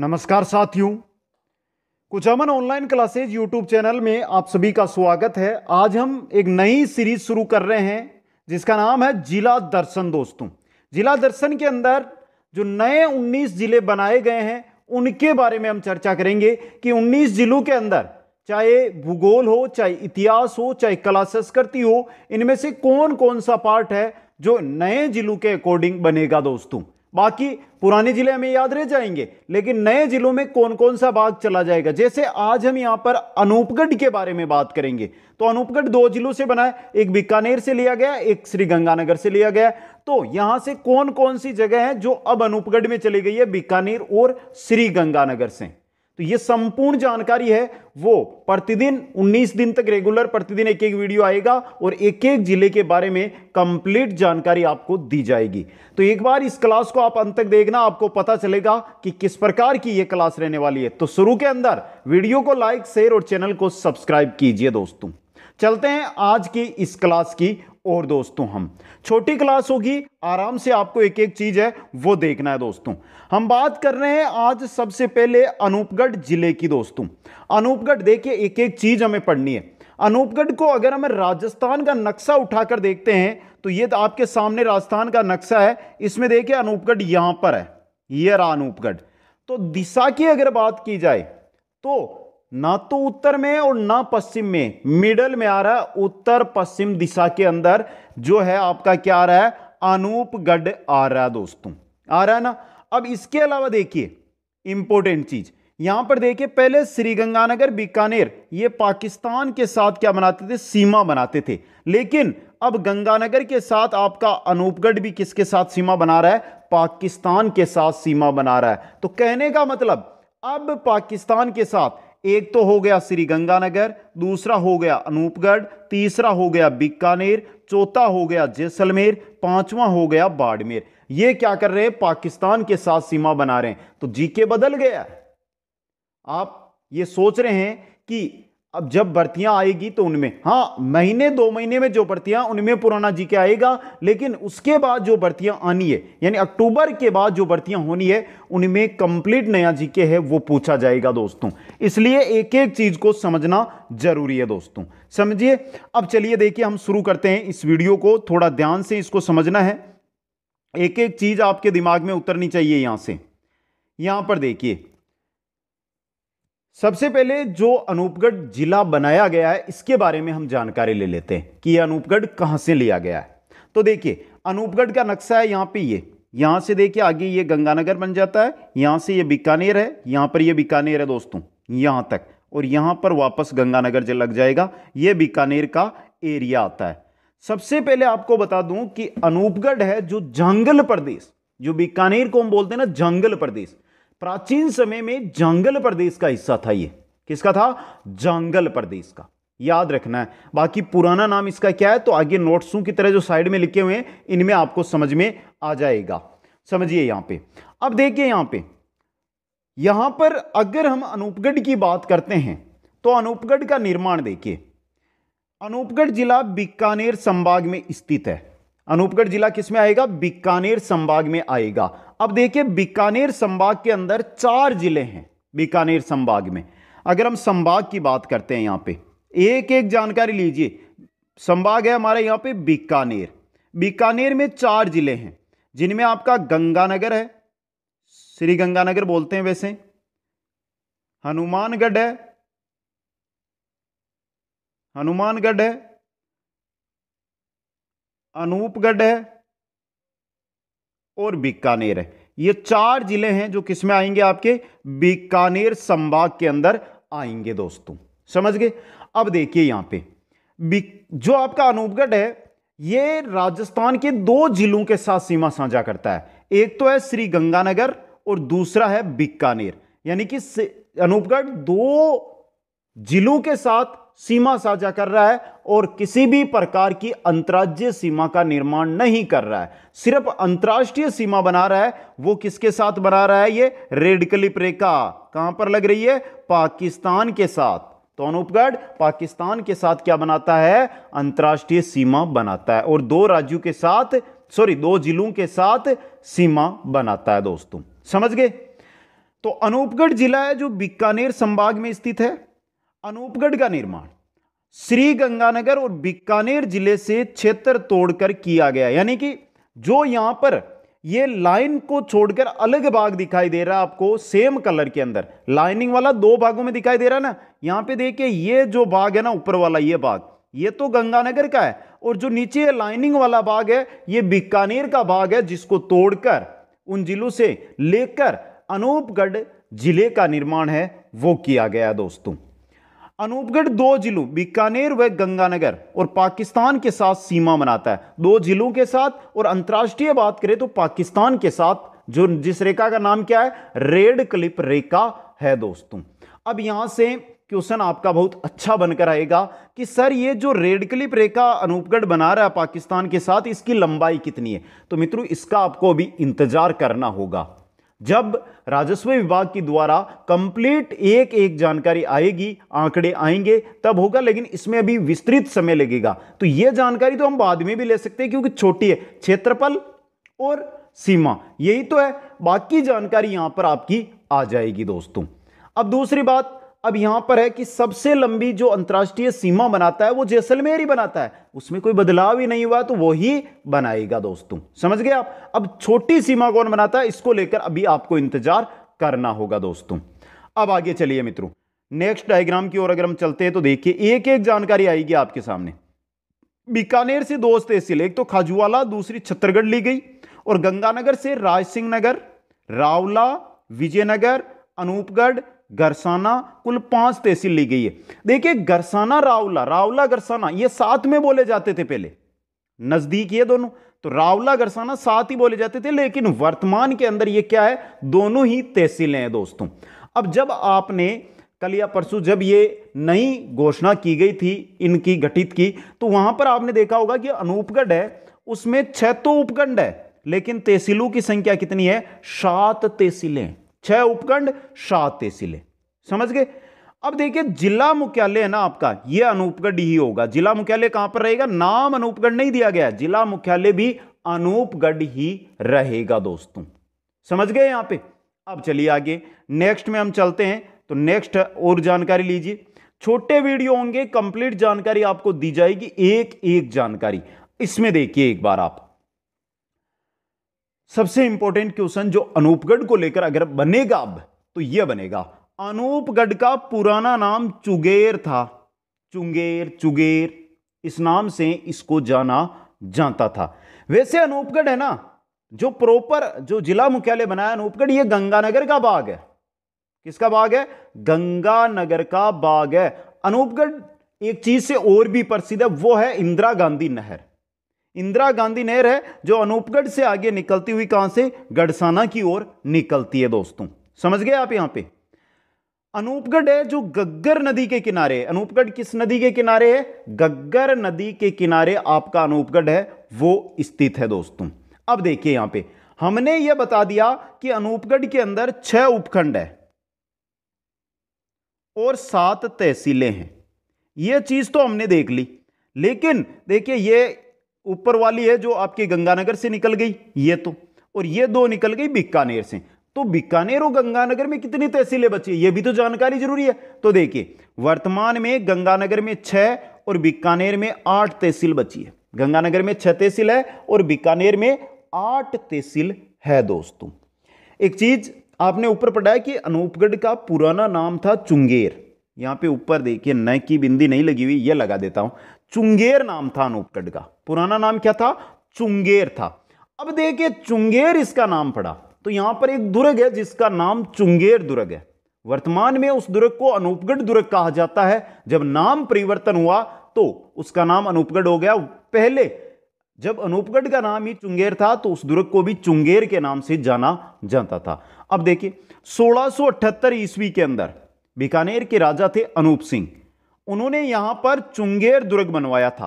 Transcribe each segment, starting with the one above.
नमस्कार साथियों कुछ Aman online classes YouTube channel में आप सभी का स्वागत है आज हम एक नई सीरीज शुरू कर रहे हैं जिसका नाम है जिला दर्शन दोस्तों जिला दर्शन के अंदर जो नए 19 जिले बनाए गए हैं उनके बारे में हम चर्चा करेंगे कि 19 जिलों के अंदर चाहे भूगोल हो चाहे इतिहास हो चाहे कला संस्कृति हो इनमें से कौन कौन सा पार्ट है जो नए जिलों के अकॉर्डिंग बनेगा दोस्तों बाकी पुराने जिले हमें याद रह जाएंगे लेकिन नए जिलों में कौन कौन सा भाग चला जाएगा जैसे आज हम यहाँ पर अनूपगढ़ के बारे में बात करेंगे तो अनूपगढ़ दो जिलों से बना है एक बीकानेर से लिया गया एक श्रीगंगानगर से लिया गया तो यहाँ से कौन कौन सी जगह है जो अब अनूपगढ़ में चली गई है बीकानेर और श्रीगंगानगर से तो ये संपूर्ण जानकारी है वो प्रतिदिन 19 दिन तक रेगुलर प्रतिदिन एक एक वीडियो आएगा और एक एक जिले के बारे में कंप्लीट जानकारी आपको दी जाएगी तो एक बार इस क्लास को आप अंत तक देखना आपको पता चलेगा कि किस प्रकार की ये क्लास रहने वाली है तो शुरू के अंदर वीडियो को लाइक शेयर और चैनल को सब्सक्राइब कीजिए दोस्तों चलते हैं आज की इस क्लास की और दोस्तों हम छोटी क्लास होगी आराम से आपको एक एक चीज है वो देखना है दोस्तों हम बात कर रहे हैं आज सबसे पहले अनूपगढ़ जिले की दोस्तों अनूपगढ़ देखिए एक एक चीज हमें पढ़नी है अनूपगढ़ को अगर हमें राजस्थान का नक्शा उठाकर देखते हैं तो ये तो आपके सामने राजस्थान का नक्शा है इसमें देखिए अनूपगढ़ यहां पर है ये रहा अनूपगढ़ तो दिशा की अगर बात की जाए तो ना तो उत्तर में और ना पश्चिम में मिडल में आ रहा है उत्तर पश्चिम दिशा के अंदर जो है आपका क्या आ रहा है अनूपगढ़ आ रहा है दोस्तों आ रहा है ना अब इसके अलावा देखिए इंपॉर्टेंट चीज यहां पर देखिए पहले श्रीगंगानगर बीकानेर ये पाकिस्तान के साथ क्या बनाते थे सीमा बनाते थे लेकिन अब गंगानगर के साथ आपका अनूपगढ़ भी किसके साथ सीमा बना रहा है पाकिस्तान के साथ सीमा बना रहा है तो कहने का मतलब अब पाकिस्तान के साथ एक तो हो गया श्रीगंगानगर दूसरा हो गया अनूपगढ़ तीसरा हो गया बीकानेर चौथा हो गया जैसलमेर पांचवा हो गया बाड़मेर ये क्या कर रहे हैं पाकिस्तान के साथ सीमा बना रहे हैं तो जीके बदल गया आप ये सोच रहे हैं कि अब जब भर्तियां आएगी तो उनमें हाँ महीने दो महीने में जो भर्तियां उनमें पुराना जी के आएगा लेकिन उसके बाद जो भर्तियां आनी है यानी अक्टूबर के बाद जो भर्तियां होनी है उनमें कंप्लीट नया जीके है वो पूछा जाएगा दोस्तों इसलिए एक एक चीज को समझना जरूरी है दोस्तों समझिए अब चलिए देखिए हम शुरू करते हैं इस वीडियो को थोड़ा ध्यान से इसको समझना है एक एक चीज आपके दिमाग में उतरनी चाहिए यहां से यहां पर देखिए सबसे पहले जो अनूपगढ़ जिला बनाया गया है इसके बारे में हम जानकारी ले लेते हैं कि यह अनूपगढ़ कहाँ से लिया गया है तो देखिए अनूपगढ़ का नक्शा है यहाँ पे ये यहाँ से देखिए आगे ये गंगानगर बन जाता है यहाँ से ये बीकानेर है यहाँ पर ये बीकानेर है दोस्तों यहाँ तक और यहाँ पर वापस गंगानगर जो लग जाएगा ये बीकानेर का एरिया आता है सबसे पहले आपको बता दूं कि अनूपगढ़ है जो जंगल प्रदेश जो बीकानेर को हम बोलते हैं ना जंगल प्रदेश प्राचीन समय में जंगल प्रदेश का हिस्सा था ये किसका था जंगल प्रदेश का याद रखना है बाकी पुराना नाम इसका क्या है तो आगे नोट्सों की तरह जो साइड में लिखे हुए हैं इनमें आपको समझ में आ जाएगा समझिए यहां पे अब देखिए यहां पे यहां पर अगर हम अनूपगढ़ की बात करते हैं तो अनूपगढ़ का निर्माण देखिए अनूपगढ़ जिला बीकानेर संभाग में स्थित है अनूपगढ़ जिला किसमें आएगा बीकानेर संभाग में आएगा अब देखिए बीकानेर संभाग के अंदर चार जिले हैं बीकानेर संभाग में अगर हम संभाग की बात करते हैं यहाँ पे एक एक जानकारी लीजिए संभाग है हमारे यहाँ पे बीकानेर बीकानेर में चार जिले हैं जिनमें आपका गंगानगर है श्री गंगानगर बोलते हैं वैसे हनुमानगढ़ है हनुमानगढ़ है अनूपगढ़ है और बीकानेर है ये चार जिले हैं जो किसमें आएंगे आपके बीकानेर संभाग के अंदर आएंगे दोस्तों समझ गए अब देखिए यहां पे जो आपका अनूपगढ़ है ये राजस्थान के दो जिलों के साथ सीमा साझा करता है एक तो है श्री गंगानगर और दूसरा है बीकानेर यानी कि अनूपगढ़ दो जिलों के साथ सीमा साझा कर रहा है और किसी भी प्रकार की अंतर्राज्यीय सीमा का निर्माण नहीं कर रहा है सिर्फ अंतर्राष्ट्रीय सीमा बना रहा है वो किसके साथ बना रहा है ये रेड क्लिप रेखा कहां पर लग रही है पाकिस्तान के साथ तो अनूपगढ़ पाकिस्तान के साथ क्या बनाता है अंतर्राष्ट्रीय सीमा बनाता है और दो राज्यों के साथ सॉरी दो जिलों के साथ सीमा बनाता है दोस्तों समझ गए तो अनूपगढ़ जिला है जो बीकानेर संभाग में स्थित है अनूपगढ़ का निर्माण श्री गंगानगर और बीकानेर जिले से क्षेत्र तोड़कर किया गया यानी कि जो यहां पर ये लाइन को छोड़कर अलग भाग दिखाई दे रहा है आपको सेम कलर के अंदर लाइनिंग वाला दो भागों में दिखाई दे रहा है ना यहां पे देखिए ये जो भाग है ना ऊपर वाला ये भाग ये तो गंगानगर का है और जो नीचे लाइनिंग वाला भाग है ये बीकानेर का भाग है जिसको तोड़कर उन जिलों से लेकर अनूपगढ़ जिले का निर्माण है वो किया गया दोस्तों अनूपगढ़ दो जिलों बीकानेर व गंगानगर और पाकिस्तान के साथ सीमा बनाता है दो जिलों के साथ और अंतर्राष्ट्रीय बात करें तो पाकिस्तान के साथ जो जिस रेखा का नाम क्या है रेड क्लिप रेखा है दोस्तों अब यहां से क्वेश्चन आपका बहुत अच्छा बनकर आएगा कि सर ये जो रेड क्लिप रेखा अनूपगढ़ बना रहा है पाकिस्तान के साथ इसकी लंबाई कितनी है तो मित्रों इसका आपको अभी इंतजार करना होगा जब राजस्व विभाग की द्वारा कंप्लीट एक एक जानकारी आएगी आंकड़े आएंगे तब होगा लेकिन इसमें अभी विस्तृत समय लगेगा तो यह जानकारी तो हम बाद में भी ले सकते हैं क्योंकि छोटी है क्षेत्रफल और सीमा यही तो है बाकी जानकारी यहां पर आपकी आ जाएगी दोस्तों अब दूसरी बात अब यहां पर है कि सबसे लंबी जो अंतर्राष्ट्रीय सीमा बनाता है वो जैसलमेर ही बनाता है उसमें कोई बदलाव ही नहीं हुआ तो वो ही बनाएगा दोस्तों समझ गए आप अब छोटी सीमा कौन बनाता है इसको लेकर अभी आपको इंतजार करना होगा दोस्तों अब आगे चलिए मित्रों नेक्स्ट डायग्राम की ओर अगर हम चलते हैं तो देखिए एक एक जानकारी आएगी आपके सामने बीकानेर से दो तहसील एक तो खाजुआला दूसरी छत्तरगढ़ ली गई और गंगानगर से राज सिंह नगर रावला विजयनगर अनूपगढ़ गरसाना कुल पांच तहसील ली गई है देखिए गरसाना रावला रावला गरसाना ये साथ में बोले जाते थे पहले नजदीक ये दोनों तो रावला गरसाना साथ ही बोले जाते थे लेकिन वर्तमान के अंदर ये क्या है दोनों ही तहसीलें हैं दोस्तों अब जब आपने कल या परसों जब ये नई घोषणा की गई थी इनकी गठित की तो वहां पर आपने देखा होगा कि अनूपगढ़ है उसमें छह तो उपखंड है लेकिन तहसीलों की संख्या कितनी है सात तहसीलें छह उपखंड सात तहसीलें समझ गए अब देखिए जिला मुख्यालय है ना आपका यह अनूपगढ़ ही होगा जिला मुख्यालय कहां पर रहेगा नाम अनूपगढ़ नहीं दिया गया जिला मुख्यालय भी अनूपगढ़ ही रहेगा दोस्तों समझ गए यहां पे अब चलिए आगे नेक्स्ट में हम चलते हैं तो नेक्स्ट और जानकारी लीजिए छोटे वीडियो होंगे कंप्लीट जानकारी आपको दी जाएगी एक एक जानकारी इसमें देखिए एक बार आप सबसे इंपॉर्टेंट क्वेश्चन जो अनूपगढ़ को लेकर अगर बनेगा अब तो यह बनेगा अनूपगढ़ का पुराना नाम चुगेर था चुंगेर चुगेर इस नाम से इसको जाना जाता था वैसे अनूपगढ़ है ना जो प्रॉपर जो जिला मुख्यालय बनाया अनूपगढ़ यह गंगानगर का बाग है किसका बाग है गंगानगर का बाग है अनूपगढ़ एक चीज से और भी प्रसिद्ध है वो है इंदिरा गांधी नहर इंदिरा गांधी नहर है जो अनूपगढ़ से आगे निकलती हुई कहां से गढ़साना की ओर निकलती है दोस्तों समझ गए आप यहां पे अनूपगढ़ है जो गग्गर नदी के किनारे अनूपगढ़ किस नदी के किनारे है गग्गर नदी के किनारे आपका अनूपगढ़ है वो स्थित है दोस्तों अब देखिए यहां पे हमने ये बता दिया कि अनूपगढ़ के अंदर छह उपखंड है और सात तहसीलें हैं यह चीज तो हमने देख ली लेकिन देखिए ये ऊपर वाली है जो आपकी गंगानगर से निकल गई ये तो और ये दो निकल गई बीकानेर से तो बीकानेर और गंगानगर में कितनी तहसीलें बची ये भी तो जानकारी जरूरी है तो देखिए वर्तमान में गंगानगर में छह और बीकानेर में आठ तहसील बची है गंगानगर में छह तहसील है और बीकानेर में आठ तहसील है दोस्तों एक चीज आपने ऊपर पढ़ा कि अनूपगढ़ का पुराना नाम था चुंगेर यहाँ पे ऊपर देखिए न की बिंदी नहीं लगी हुई ये लगा देता हूँ चुंगेर नाम था अनूपगढ़ का पुराना नाम क्या था चुंगेर था अब देखिए चुंगेर इसका नाम पड़ा तो यहां पर एक दुर्ग है जिसका नाम चुंगेर दुर्ग है वर्तमान में उस दुर्ग को अनूपगढ़ दुर्ग कहा जाता है जब नाम परिवर्तन हुआ तो उसका नाम अनूपगढ़ हो गया पहले जब अनूपगढ़ का नाम ही चुंगेर था तो उस दुर्ग को भी चुंगेर के नाम से जाना जाता था अब देखिए 1678 ईस्वी के अंदर बीकानेर के राजा थे अनूप सिंह उन्होंने यहां पर चुंगेर दुर्ग बनवाया था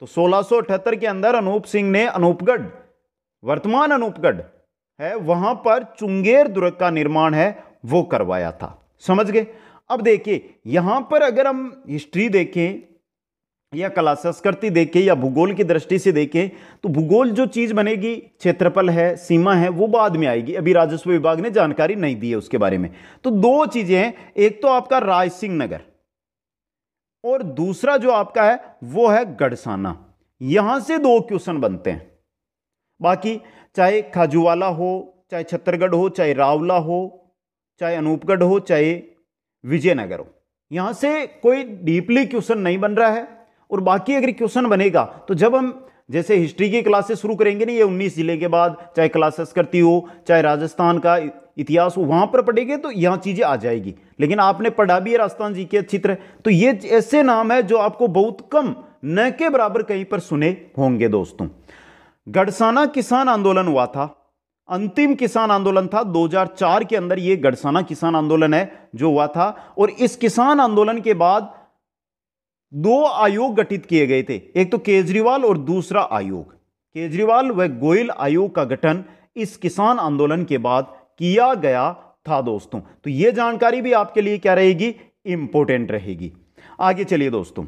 तो सोलह के अंदर अनूप सिंह ने अनूपगढ़ वर्तमान अनूपगढ़ है वहां पर चुंगेर दुर्ग का निर्माण है वो करवाया था समझ गए अब देखिए यहां पर अगर हम हिस्ट्री देखें या कला संस्कृति देखें या भूगोल की दृष्टि से देखें तो भूगोल जो चीज बनेगी क्षेत्रफल है सीमा है वो बाद में आएगी अभी राजस्व विभाग ने जानकारी नहीं दी है उसके बारे में तो दो चीजें हैं एक तो आपका राज सिंह नगर और दूसरा जो आपका है वो है गढ़साना यहां से दो क्वेश्चन बनते हैं बाकी चाहे खाजूवाला हो चाहे छत्तरगढ़ हो चाहे रावला हो चाहे अनूपगढ़ हो चाहे विजयनगर हो यहां से कोई डीपली क्वेश्चन नहीं बन रहा है और बाकी अगर क्वेश्चन बनेगा तो जब हम जैसे हिस्ट्री की क्लासेस शुरू करेंगे ना ये 19 जिले के बाद चाहे क्लासेस करती हो चाहे राजस्थान का इतिहास हो वहाँ पर पढ़ेंगे तो यहाँ चीज़ें आ जाएगी लेकिन आपने पढ़ा भी है राजस्थान जी के चित्र तो ये ऐसे नाम है जो आपको बहुत कम न के बराबर कहीं पर सुने होंगे दोस्तों गढ़साना किसान आंदोलन हुआ था अंतिम किसान आंदोलन था 2004 के अंदर यह गढ़साना किसान आंदोलन है जो हुआ था और इस किसान आंदोलन के बाद दो आयोग गठित किए गए थे एक तो केजरीवाल और दूसरा आयोग केजरीवाल व गोयल आयोग का गठन इस किसान आंदोलन के बाद किया गया था दोस्तों तो यह जानकारी भी आपके लिए क्या रहेगी इंपॉर्टेंट रहेगी आगे चलिए दोस्तों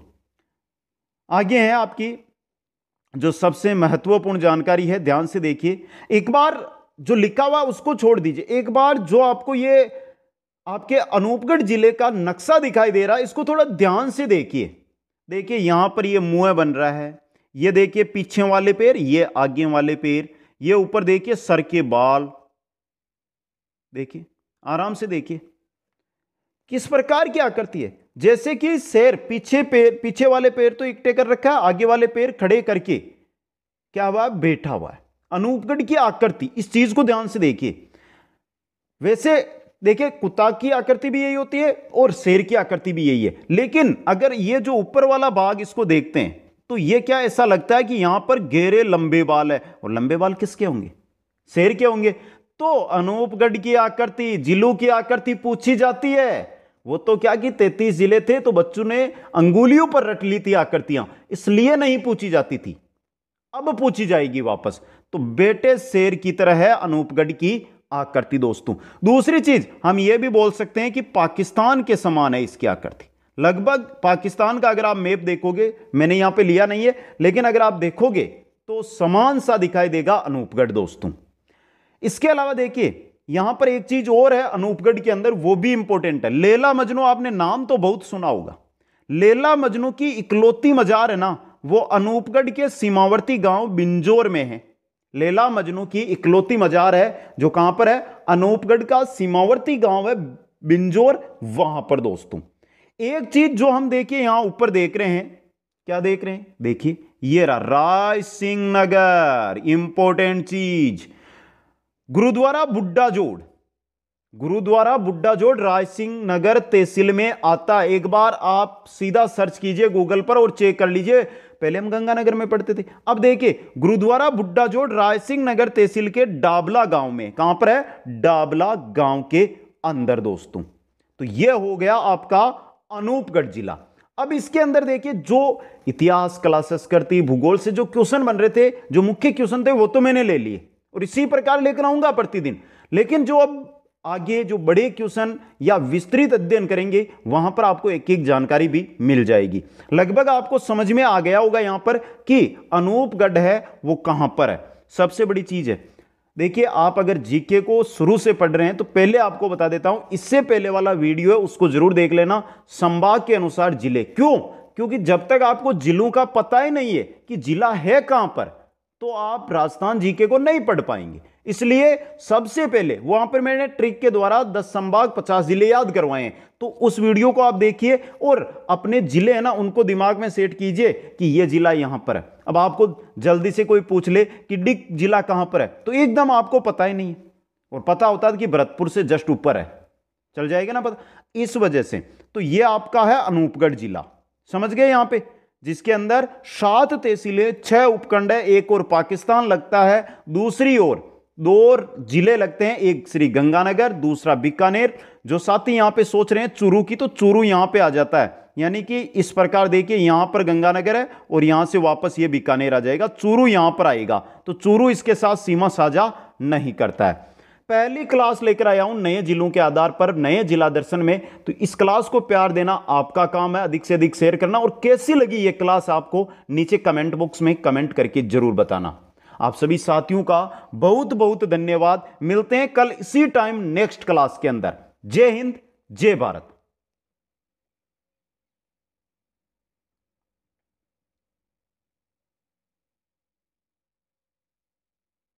आगे है आपकी जो सबसे महत्वपूर्ण जानकारी है ध्यान से देखिए एक बार जो लिखा हुआ उसको छोड़ दीजिए एक बार जो आपको ये आपके अनूपगढ़ जिले का नक्शा दिखाई दे रहा है इसको थोड़ा ध्यान से देखिए देखिए यहां पर ये मुंह बन रहा है ये देखिए पीछे वाले पेड़ ये आगे वाले पेड़ ये ऊपर देखिए सर के बाल देखिए आराम से देखिए किस प्रकार की आकृति है जैसे कि शेर पीछे पैर पीछे वाले पैर तो इकटे कर रखा है आगे वाले पैर खड़े करके क्या हुआ बैठा हुआ है अनूपगढ़ की आकृति इस चीज को ध्यान से देखिए वैसे देखिए कुत्ता की आकृति भी यही होती है और शेर की आकृति भी यही है लेकिन अगर ये जो ऊपर वाला भाग इसको देखते हैं तो ये क्या ऐसा लगता है कि यहां पर गहरे लंबे बाल है और लंबे बाल किसके होंगे शेर के होंगे तो अनूपगढ़ की आकृति जिलों की आकृति पूछी जाती है वो तो क्या कि तैतीस जिले थे तो बच्चों ने अंगुलियों पर रट ली थी आकृतियां इसलिए नहीं पूछी जाती थी अब पूछी जाएगी वापस तो बेटे शेर की तरह है अनूपगढ़ की आकृति दोस्तों दूसरी चीज हम यह भी बोल सकते हैं कि पाकिस्तान के समान है इसकी आकृति लगभग पाकिस्तान का अगर आप मेप देखोगे मैंने यहां पे लिया नहीं है लेकिन अगर आप देखोगे तो समान सा दिखाई देगा अनूपगढ़ दोस्तों इसके अलावा देखिए यहां पर एक चीज और है अनूपगढ़ के अंदर वो भी इंपॉर्टेंट है लेला मजनू आपने नाम तो बहुत सुना होगा लेला मजनू की इकलौती मजार है ना वो अनूपगढ़ के सीमावर्ती गांव बिंजोर में है लेला मजनू की इकलौती मजार है जो कहां पर है अनूपगढ़ का सीमावर्ती गांव है बिंजोर वहां पर दोस्तों एक चीज जो हम देखिए यहां ऊपर देख रहे हैं क्या देख रहे हैं देखिए ये रहा राय सिंह नगर इंपॉर्टेंट चीज गुरुद्वारा बुड्ढा जोड़ गुरुद्वारा बुड्ढा जोड़ राज सिंह नगर तहसील में आता है एक बार आप सीधा सर्च कीजिए गूगल पर और चेक कर लीजिए पहले हम गंगानगर में पढ़ते थे अब देखिए गुरुद्वारा बुड्ढा जोड़ राज सिंह नगर तहसील के डाबला गांव में कहां पर है डाबला गांव के अंदर दोस्तों तो यह हो गया आपका अनूपगढ़ जिला अब इसके अंदर देखिए जो इतिहास क्लासेस करती भूगोल से जो क्वेश्चन बन रहे थे जो मुख्य क्वेश्चन थे वो तो मैंने ले लिए और इसी प्रकार लेकर आऊंगा प्रतिदिन लेकिन जो अब आगे जो बड़े क्वेश्चन या विस्तृत अध्ययन करेंगे वहां पर आपको एक एक जानकारी भी मिल जाएगी लगभग आपको समझ में आ गया होगा यहां पर कि अनूपगढ़ है वो कहां पर है सबसे बड़ी चीज है देखिए आप अगर जीके को शुरू से पढ़ रहे हैं तो पहले आपको बता देता हूं इससे पहले वाला वीडियो है उसको जरूर देख लेना संभाग के अनुसार जिले क्यों क्योंकि जब तक आपको जिलों का पता ही नहीं है कि जिला है कहां पर तो आप राजस्थान जीके को नहीं पढ़ पाएंगे इसलिए सबसे पहले वहां पर मैंने ट्रिक के द्वारा दस संभाग पचास जिले याद करवाए तो उस वीडियो को आप देखिए और अपने जिले है ना उनको दिमाग में सेट कीजिए कि यह जिला यहां पर है अब आपको जल्दी से कोई पूछ ले कि डिक जिला कहां पर है तो एकदम आपको पता ही नहीं और पता होता है कि भरतपुर से जस्ट ऊपर है चल जाएगा ना पता इस वजह से तो यह आपका है अनूपगढ़ जिला समझ गए यहां पर जिसके अंदर सात तहसीलें छह उपखंड है एक और पाकिस्तान लगता है दूसरी ओर दो जिले लगते हैं एक श्री गंगानगर दूसरा बीकानेर जो साथी यहाँ पे सोच रहे हैं चूरू की तो चूरू यहाँ पे आ जाता है यानी कि इस प्रकार देखिए यहाँ पर गंगानगर है और यहाँ से वापस ये बीकानेर आ जाएगा चूरू यहाँ पर आएगा तो चूरू इसके साथ सीमा साझा नहीं करता है पहली क्लास लेकर आया हूं नए जिलों के आधार पर नए जिला दर्शन में तो इस क्लास को प्यार देना आपका काम है अधिक से अधिक शेयर करना और कैसी लगी ये क्लास आपको नीचे कमेंट बॉक्स में कमेंट करके जरूर बताना आप सभी साथियों का बहुत बहुत धन्यवाद मिलते हैं कल इसी टाइम नेक्स्ट क्लास के अंदर जय हिंद जय भारत